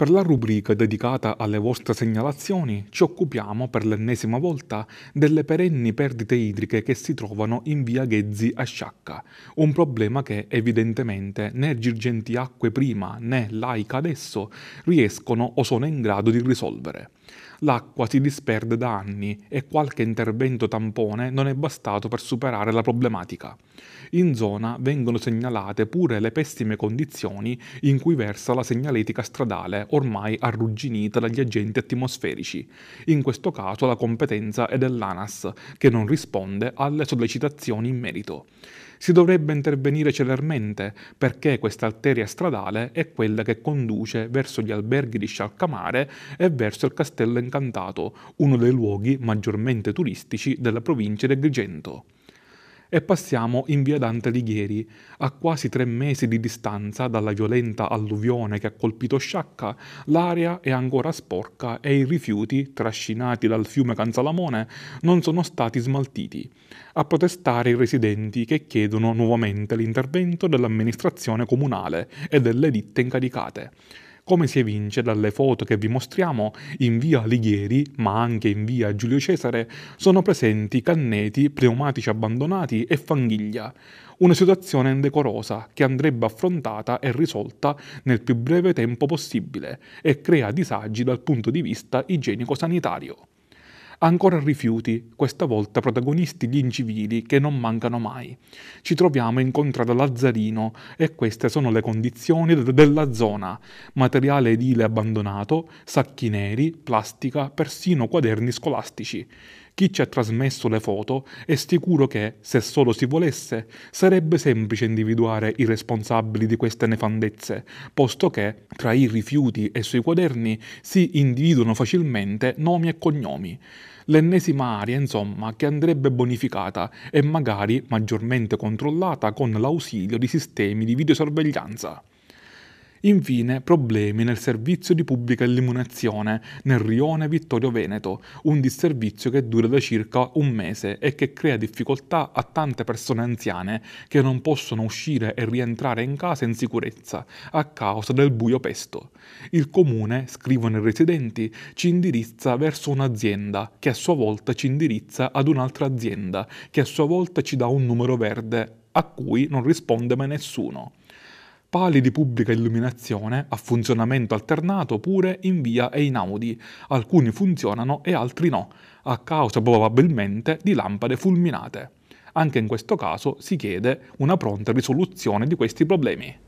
Per la rubrica dedicata alle vostre segnalazioni ci occupiamo per l'ennesima volta delle perenni perdite idriche che si trovano in via Ghezzi a Sciacca, un problema che evidentemente né Girgenti Acque prima né Laica adesso riescono o sono in grado di risolvere. L'acqua si disperde da anni e qualche intervento tampone non è bastato per superare la problematica. In zona vengono segnalate pure le pessime condizioni in cui versa la segnaletica stradale, ormai arrugginita dagli agenti atmosferici. In questo caso la competenza è dell'ANAS, che non risponde alle sollecitazioni in merito si dovrebbe intervenire celermente perché questa arteria stradale è quella che conduce verso gli alberghi di Scialcamare e verso il Castello Incantato, uno dei luoghi maggiormente turistici della provincia di Agrigento e passiamo in via Dante Alighieri, a quasi tre mesi di distanza dalla violenta alluvione che ha colpito Sciacca, l'area è ancora sporca e i rifiuti, trascinati dal fiume Canzalamone, non sono stati smaltiti. A protestare i residenti che chiedono nuovamente l'intervento dell'amministrazione comunale e delle ditte incaricate come si evince dalle foto che vi mostriamo in via Alighieri, ma anche in via Giulio Cesare, sono presenti canneti, pneumatici abbandonati e fanghiglia. Una situazione indecorosa che andrebbe affrontata e risolta nel più breve tempo possibile e crea disagi dal punto di vista igienico-sanitario. Ancora rifiuti, questa volta protagonisti gli incivili che non mancano mai. Ci troviamo in contrada Lazzarino e queste sono le condizioni de- della zona. Materiale edile abbandonato, sacchi neri, plastica, persino quaderni scolastici. Chi ci ha trasmesso le foto è sicuro che, se solo si volesse, sarebbe semplice individuare i responsabili di queste nefandezze, posto che, tra i rifiuti e sui quaderni, si individuano facilmente nomi e cognomi. L'ennesima area, insomma, che andrebbe bonificata e magari maggiormente controllata con l'ausilio di sistemi di videosorveglianza. Infine, problemi nel servizio di pubblica illuminazione nel rione Vittorio Veneto, un disservizio che dura da circa un mese e che crea difficoltà a tante persone anziane che non possono uscire e rientrare in casa in sicurezza a causa del buio pesto. Il comune, scrivono i residenti, ci indirizza verso un'azienda che a sua volta ci indirizza ad un'altra azienda che a sua volta ci dà un numero verde a cui non risponde mai nessuno pali di pubblica illuminazione a funzionamento alternato pure in via e in Audi. Alcuni funzionano e altri no, a causa probabilmente di lampade fulminate. Anche in questo caso si chiede una pronta risoluzione di questi problemi.